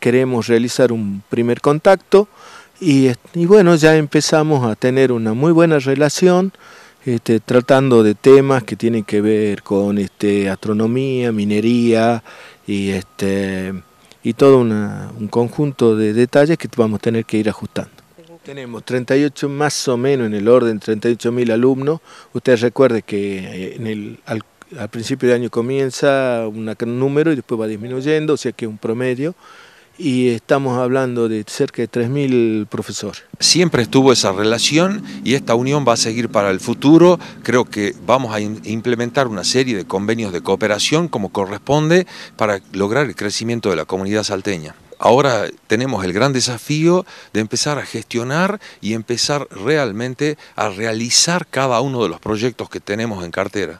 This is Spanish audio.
queremos realizar un primer contacto y, bueno, ya empezamos a tener una muy buena relación. Este, tratando de temas que tienen que ver con este, astronomía, minería y, este, y todo un conjunto de detalles que vamos a tener que ir ajustando. Tenemos 38, más o menos en el orden, 38.000 alumnos. usted recuerde que eh, al, principio del año comienza un número y después va disminuyendo, o sea que es un promedio y estamos hablando de cerca de 3.000 profesores. Siempre estuvo esa relación y esta unión va a seguir para el futuro. Creo que vamos a implementar una serie de convenios de cooperación como corresponde para lograr el crecimiento de la comunidad salteña. Ahora tenemos el gran desafío de empezar a gestionar y empezar realmente a realizar cada uno de los proyectos que tenemos en cartera.